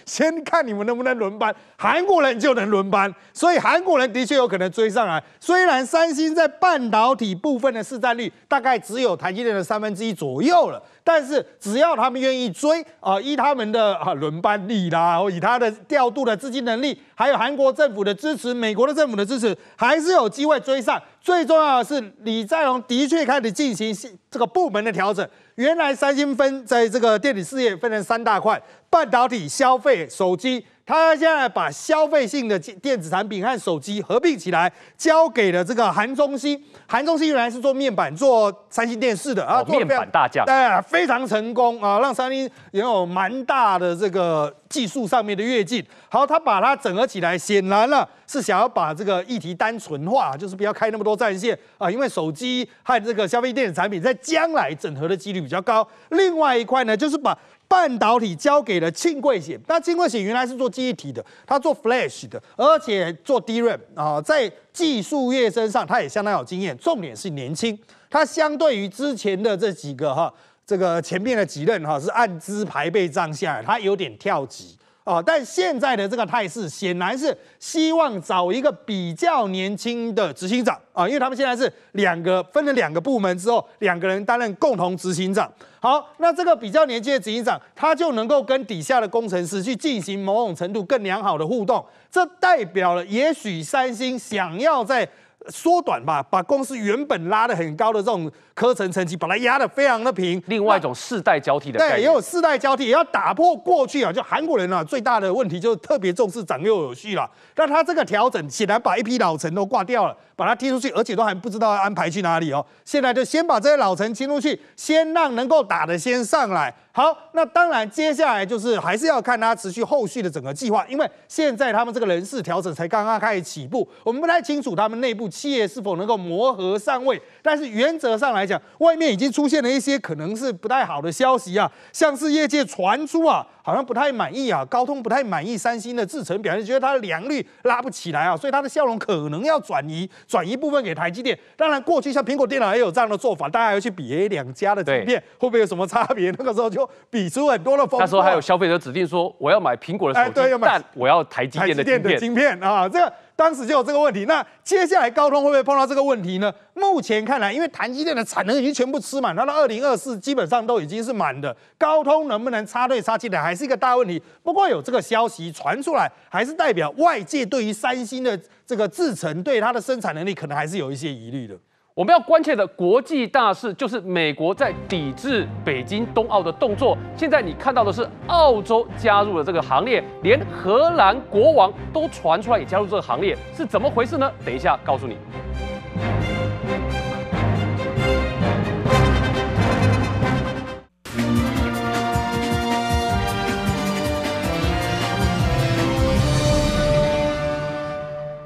先看你们能不能轮班，韩国人就能轮班，所以韩国人的确有可能追上来。虽然三星在半导体部分的市占率大概只有台积电的三分之一左右了。但是只要他们愿意追啊，依他们的啊轮班力啦，或以他的调度的资金能力，还有韩国政府的支持、美国的政府的支持，还是有机会追上。最重要的是，李在镕的确开始进行这个部门的调整。原来三星分在这个电子事业分成三大块：半导体、消费手机。他现在把消费性的电子产品和手机合并起来，交给了这个韩中心。韩中心原来是做面板、做三星电视的啊，面板大将，哎，非常成功啊，让三星拥有蛮大的这个技术上面的跃进。好，他把它整合起来，显然了，是想要把这个议题单纯化，就是不要开那么多战线啊，因为手机和这个消费电子产品在将来整合的几率比较高。另外一块呢，就是把。半导体交给了庆贵显，那庆贵显原来是做记忆体的，他做 Flash 的，而且做 Dram 啊，在技术跃身上他也相当有经验，重点是年轻，他相对于之前的这几个哈，这个前面的几任哈是按资排辈站下来，他有点跳级。啊！但现在的这个态势显然是希望找一个比较年轻的执行长啊，因为他们现在是两个分了两个部门之后，两个人担任共同执行长。好，那这个比较年轻的执行长，他就能够跟底下的工程师去进行某种程度更良好的互动，这代表了也许三星想要在。缩短吧，把公司原本拉的很高的这种科层层级，把它压的非常的平。另外一种世代交替的对，也有世代交替，也要打破过去啊。就韩国人啊，最大的问题就是特别重视长幼有序了。那他这个调整，显然把一批老臣都挂掉了。把他踢出去，而且都还不知道安排去哪里哦。现在就先把这些老臣清出去，先让能够打的先上来。好，那当然接下来就是还是要看他持续后续的整个计划，因为现在他们这个人事调整才刚刚开始起步，我们不太清楚他们内部企业是否能够磨合上位。但是原则上来讲，外面已经出现了一些可能是不太好的消息啊，像是业界传出啊。好像不太满意啊，高通不太满意三星的制程表现，觉得它的良率拉不起来啊，所以它的笑容可能要转移，转移部分给台积电。当然，过去像苹果电脑也有这样的做法，大家要去比两家的芯片会不会有什么差别，那个时候就比出很多的风那时候还有消费者指定说，我要买苹果的手机，但我要台积电的晶片啊，这个。当时就有这个问题，那接下来高通会不会碰到这个问题呢？目前看来，因为台积电的产能已经全部吃满，它的二零二四基本上都已经是满的，高通能不能插队插进来还是一个大问题。不过有这个消息传出来，还是代表外界对于三星的这个制程对它的生产能力可能还是有一些疑虑的。我们要关切的国际大事，就是美国在抵制北京冬奥的动作。现在你看到的是，澳洲加入了这个行列，连荷兰国王都传出来也加入这个行列，是怎么回事呢？等一下告诉你。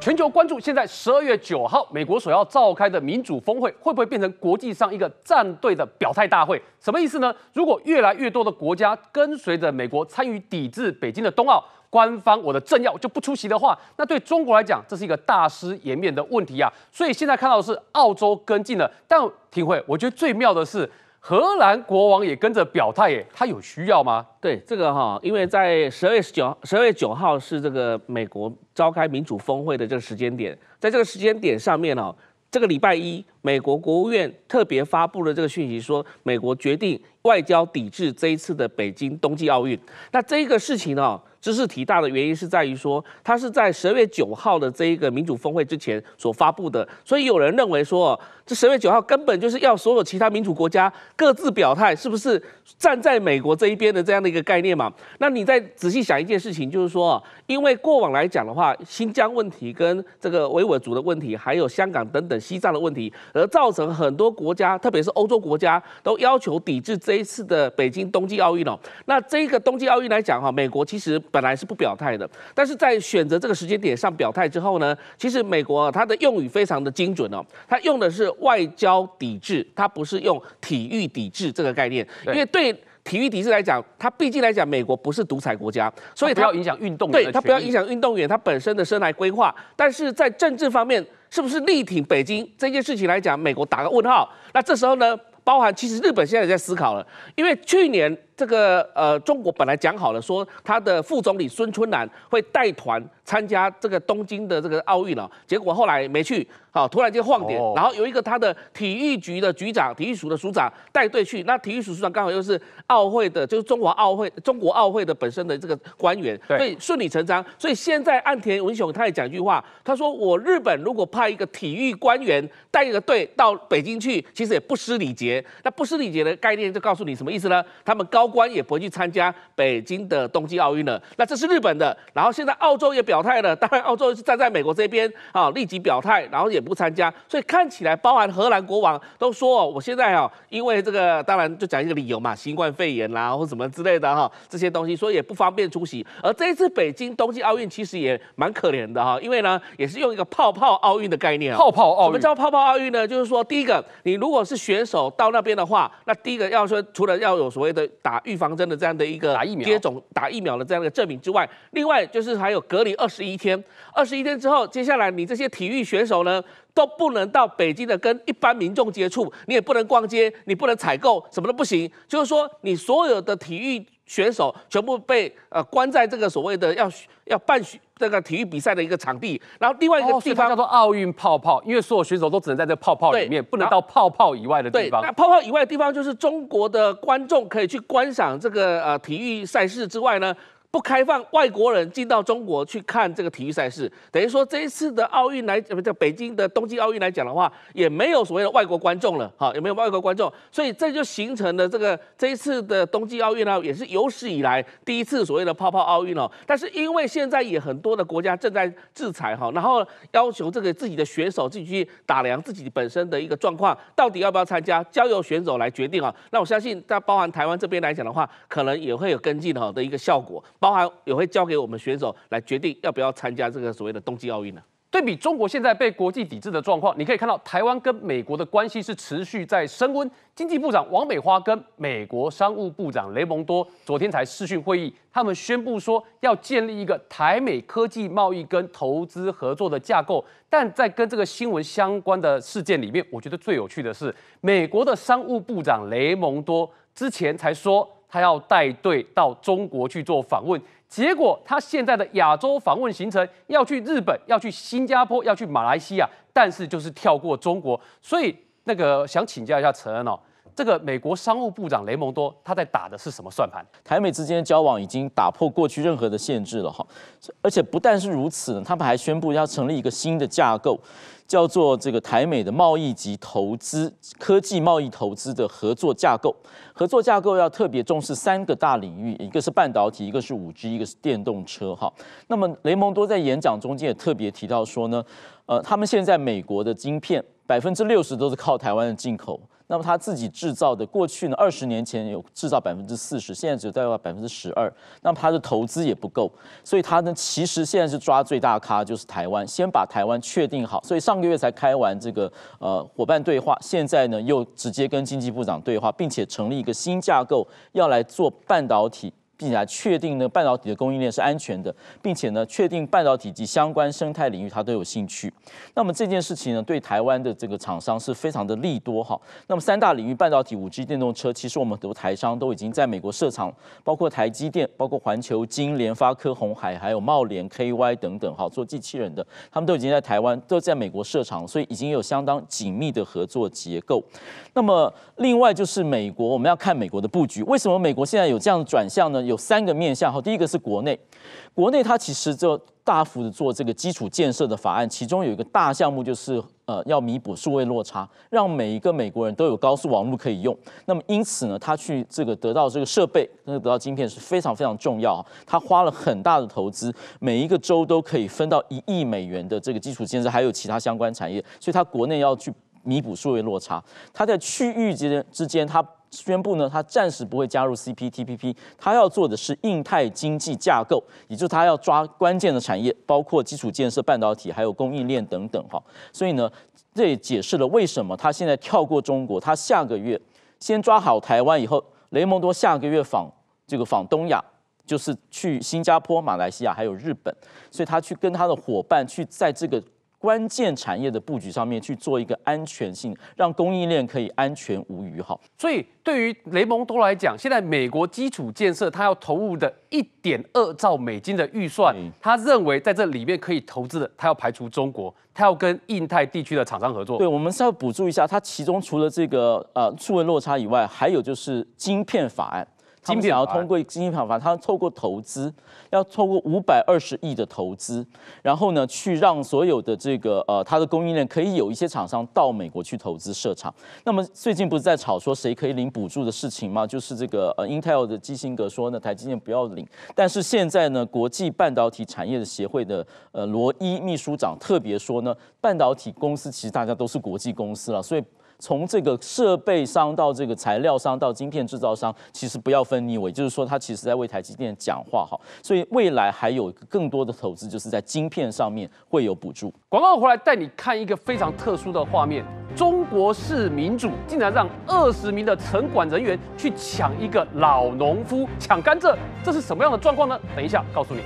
全球关注，现在十二月九号，美国所要召开的民主峰会，会不会变成国际上一个战队的表态大会？什么意思呢？如果越来越多的国家跟随着美国参与抵制北京的冬奥，官方我的政要就不出席的话，那对中国来讲，这是一个大失颜面的问题啊！所以现在看到的是，澳洲跟进了，但廷会，我觉得最妙的是。荷兰国王也跟着表态耶，他有需要吗？对这个哈，因为在十二月十九十二月九号是这个美国召开民主峰会的这个时间点，在这个时间点上面哦，这个礼拜一，美国国务院特别发布了这个讯息，说美国决定外交抵制这一次的北京冬季奥运。那这一个事情呢，知识体大的原因是在于说，它是在十二月九号的这一个民主峰会之前所发布的，所以有人认为说。这十月九号根本就是要所有其他民主国家各自表态，是不是站在美国这一边的这样的一个概念嘛？那你再仔细想一件事情，就是说，因为过往来讲的话，新疆问题跟这个维吾尔族的问题，还有香港等等、西藏的问题，而造成很多国家，特别是欧洲国家，都要求抵制这一次的北京冬季奥运哦。那这一个冬季奥运来讲哈，美国其实本来是不表态的，但是在选择这个时间点上表态之后呢，其实美国它的用语非常的精准哦，它用的是。外交抵制，它不是用体育抵制这个概念，因为对体育抵制来讲，它毕竟来讲，美国不是独裁国家，所以不要影响运动员，对，它不要影响运动员他本身的生来规划。但是在政治方面，是不是力挺北京这件事情来讲，美国打个问号。那这时候呢，包含其实日本现在也在思考了，因为去年。这个呃，中国本来讲好了说他的副总理孙春兰会带团参加这个东京的这个奥运了，结果后来没去，好突然间晃点，然后有一个他的体育局的局长、体育署的署长带队去，那体育署署长刚好又是奥会的，就是中华奥会、中国奥会的本身的这个官员，所以顺理成章。所以现在岸田文雄他也讲一句话，他说我日本如果派一个体育官员带一个队到北京去，其实也不失礼节。那不失礼节的概念就告诉你什么意思呢？他们高。高官也不会去参加北京的冬季奥运了。那这是日本的，然后现在澳洲也表态了，当然澳洲是站在美国这边啊，立即表态，然后也不参加。所以看起来，包含荷兰国王都说，哦，我现在啊，因为这个，当然就讲一个理由嘛，新冠肺炎啦或什么之类的哈，这些东西，所以也不方便出席。而这一次北京冬季奥运其实也蛮可怜的哈，因为呢，也是用一个泡泡奥运的概念。泡泡奥运，我们叫泡泡奥运呢，就是说，第一个，你如果是选手到那边的话，那第一个要说，除了要有所谓的打。预防针的这样的一个打疫苗、接种打疫苗的这样的证明之外，另外就是还有隔离二十一天，二十一天之后，接下来你这些体育选手呢都不能到北京的跟一般民众接触，你也不能逛街，你不能采购，什么都不行。就是说你所有的体育。选手全部被呃关在这个所谓的要要办这个体育比赛的一个场地，然后另外一个地方叫做奥运泡泡，因为所有选手都只能在这泡泡里面，不能到泡泡以外的地方。那泡泡以外的地方就是中国的观众可以去观赏这个呃体育赛事之外呢？不开放外国人进到中国去看这个体育赛事，等于说这一次的奥运来讲，不叫北京的冬季奥运来讲的话，也没有所谓的外国观众了，哈，也没有外国观众，所以这就形成了这个这一次的冬季奥运呢，也是有史以来第一次所谓的泡泡奥运哦。但是因为现在也很多的国家正在制裁哈，然后要求这个自己的选手自己去打量自己本身的一个状况，到底要不要参加，交由选手来决定啊。那我相信在包含台湾这边来讲的话，可能也会有跟进哈的一个效果。包含也会交给我们选手来决定要不要参加这个所谓的冬季奥运呢。对比中国现在被国际抵制的状况，你可以看到台湾跟美国的关系是持续在升温。经济部长王美花跟美国商务部长雷蒙多昨天才视讯会议，他们宣布说要建立一个台美科技贸易跟投资合作的架构。但在跟这个新闻相关的事件里面，我觉得最有趣的是，美国的商务部长雷蒙多之前才说。他要带队到中国去做访问，结果他现在的亚洲访问行程要去日本，要去新加坡，要去马来西亚，但是就是跳过中国。所以那个想请教一下陈恩哦，这个美国商务部长雷蒙多他在打的是什么算盘？台美之间的交往已经打破过去任何的限制了哈，而且不但是如此，他们还宣布要成立一个新的架构。叫做这个台美的贸易及投资科技贸易投资的合作架构，合作架构要特别重视三个大领域，一个是半导体，一个是五 G，一个是电动车哈。那么雷蒙多在演讲中间也特别提到说呢，呃，他们现在美国的晶片百分之六十都是靠台湾的进口。那么他自己制造的，过去呢二十年前有制造百分之四十，现在只有到了百分之十二。那么他的投资也不够，所以他呢其实现在是抓最大咖，就是台湾，先把台湾确定好。所以上个月才开完这个呃伙伴对话，现在呢又直接跟经济部长对话，并且成立一个新架构，要来做半导体。并且来确定呢，半导体的供应链是安全的，并且呢，确定半导体及相关生态领域它都有兴趣。那么这件事情呢，对台湾的这个厂商是非常的利多哈。那么三大领域：半导体、五 G、电动车。其实我们台商都已经在美国设厂，包括台积电、包括环球金、联发科、红海，还有茂联 KY 等等哈，做机器人的，他们都已经在台湾，都在美国设厂，所以已经有相当紧密的合作结构。那么另外就是美国，我们要看美国的布局。为什么美国现在有这样的转向呢？有三个面向哈，第一个是国内，国内它其实就大幅的做这个基础建设的法案，其中有一个大项目就是呃要弥补数位落差，让每一个美国人都有高速网络可以用。那么因此呢，他去这个得到这个设备，得到晶片是非常非常重要。他花了很大的投资，每一个州都可以分到一亿美元的这个基础建设，还有其他相关产业。所以他国内要去。弥补数位落差，他在区域之间之间，他宣布呢，他暂时不会加入 CPTPP，他要做的是印太经济架构，也就是他要抓关键的产业，包括基础建设、半导体还有供应链等等哈。所以呢，这也解释了为什么他现在跳过中国，他下个月先抓好台湾，以后雷蒙多下个月访这个访东亚，就是去新加坡、马来西亚还有日本，所以他去跟他的伙伴去在这个。关键产业的布局上面去做一个安全性，让供应链可以安全无虞。好，所以对于雷蒙多来讲，现在美国基础建设他要投入的一点二兆美金的预算，他认为在这里面可以投资的，他要排除中国，他要跟印太地区的厂商合作。对，我们要补助一下，他其中除了这个呃数位落差以外，还有就是晶片法案。他们想要通过基金办法，他透过投资，要透过五百二十亿的投资，然后呢，去让所有的这个呃，它的供应链可以有一些厂商到美国去投资设厂。那么最近不是在吵说谁可以领补助的事情吗？就是这个呃，Intel 的基辛格说呢，台积电不要领。但是现在呢，国际半导体产业的协会的呃罗伊秘书长特别说呢，半导体公司其实大家都是国际公司了，所以。从这个设备商到这个材料商到晶片制造商，其实不要分你我，就是说他其实在为台积电讲话哈，所以未来还有更多的投资就是在晶片上面会有补助。广告回来带你看一个非常特殊的画面：中国式民主竟然让二十名的城管人员去抢一个老农夫抢甘蔗，这是什么样的状况呢？等一下告诉你。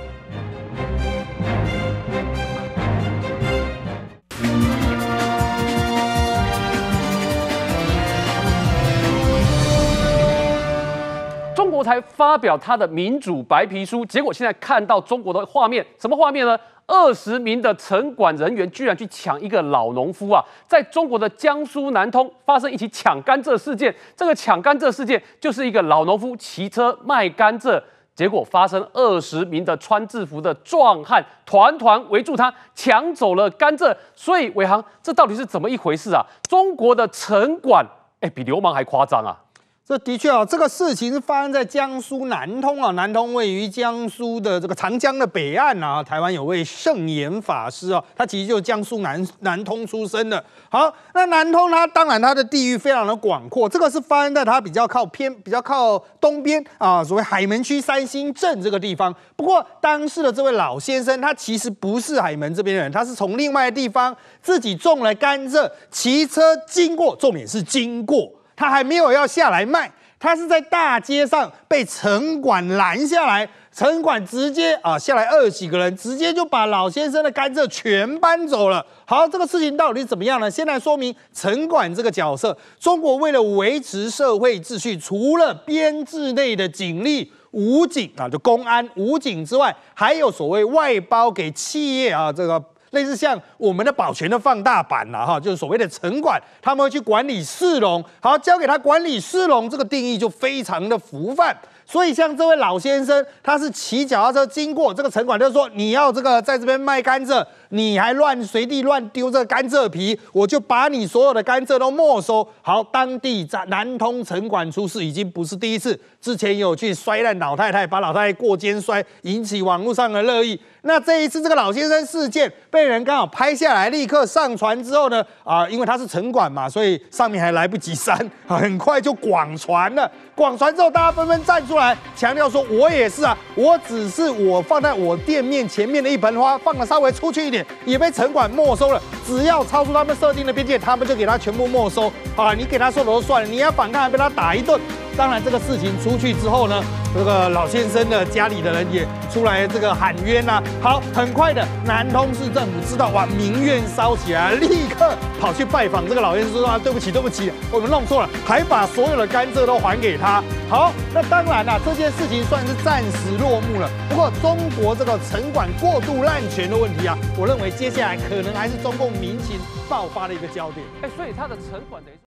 才发表他的民主白皮书，结果现在看到中国的画面，什么画面呢？二十名的城管人员居然去抢一个老农夫啊！在中国的江苏南通发生一起抢甘蔗事件，这个抢甘蔗事件就是一个老农夫骑车卖甘蔗，结果发生二十名的穿制服的壮汉团团围住他，抢走了甘蔗。所以伟航，这到底是怎么一回事啊？中国的城管哎，比流氓还夸张啊！这的确啊，这个事情是发生在江苏南通啊。南通位于江苏的这个长江的北岸啊。台湾有位圣严法师啊，他其实就是江苏南南通出生的。好，那南通他当然他的地域非常的广阔，这个是发生在他比较靠偏、比较靠东边啊，所谓海门区三星镇这个地方。不过当时的这位老先生，他其实不是海门这边人，他是从另外地方自己种了甘蔗，骑车经过，重点是经过。他还没有要下来卖，他是在大街上被城管拦下来，城管直接啊下来二几个人，直接就把老先生的甘蔗全搬走了。好，这个事情到底怎么样呢？先来说明城管这个角色。中国为了维持社会秩序，除了编制内的警力、武警啊，就公安武警之外，还有所谓外包给企业啊这个。类似像我们的保全的放大版了哈，就是所谓的城管，他们会去管理市容，好交给他管理市容，这个定义就非常的腐泛。所以像这位老先生，他是骑脚踏车经过，这个城管就说你要这个在这边卖甘蔗，你还乱随地乱丢这甘蔗皮，我就把你所有的甘蔗都没收。好，当地在南通城管出事已经不是第一次，之前有去摔烂老太太，把老太太过肩摔，引起网络上的热议。那这一次这个老先生事件被人刚好拍下来，立刻上传之后呢，啊，因为他是城管嘛，所以上面还来不及删，(laughs) 很快就广传了。广传之后，大家纷纷站出来强调说：“我也是啊，我只是我放在我店面前面的一盆花，放的稍微出去一点，也被城管没收了。只要超出他们设定的边界，他们就给他全部没收。啊，你给他说了都算了，你要反抗还被他打一顿。”当然，这个事情出去之后呢，这个老先生的家里的人也出来这个喊冤呐。好，很快的，南通市政府知道哇，民怨烧起来，立刻跑去拜访这个老先生，说啊，对不起，对不起，我们弄错了，还把所有的甘蔗都还给他。好，那当然了，这件事情算是暂时落幕了。不过，中国这个城管过度滥权的问题啊，我认为接下来可能还是中共民情爆发的一个焦点。哎，所以他的城管等于。